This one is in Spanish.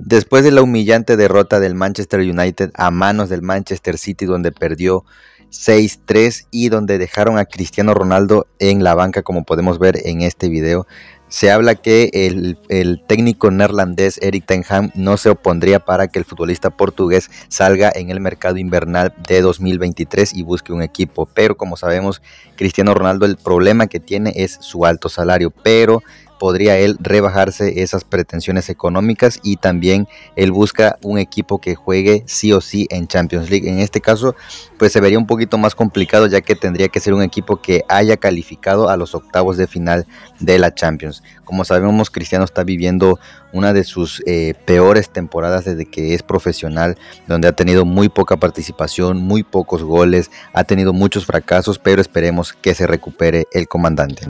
Después de la humillante derrota del Manchester United a manos del Manchester City, donde perdió 6-3 y donde dejaron a Cristiano Ronaldo en la banca, como podemos ver en este video, se habla que el, técnico neerlandés Eric Ten no se opondría para que el futbolista portugués salga en el mercado invernal de 2023 y busque un equipo. Pero como sabemos, Cristiano Ronaldo el problema que tiene es su alto salario. Pero podría él rebajarse esas pretensiones económicas y también él busca un equipo que juegue sí o sí en Champions League. En este caso, pues se vería un poquito más complicado ya que tendría que ser un equipo que haya calificado a los octavos de final de la Champions. Como sabemos, Cristiano está viviendo una de sus eh, peores temporadas desde que es profesional, donde ha tenido muy poca participación, muy pocos goles, ha tenido muchos fracasos, pero esperemos que se recupere el comandante.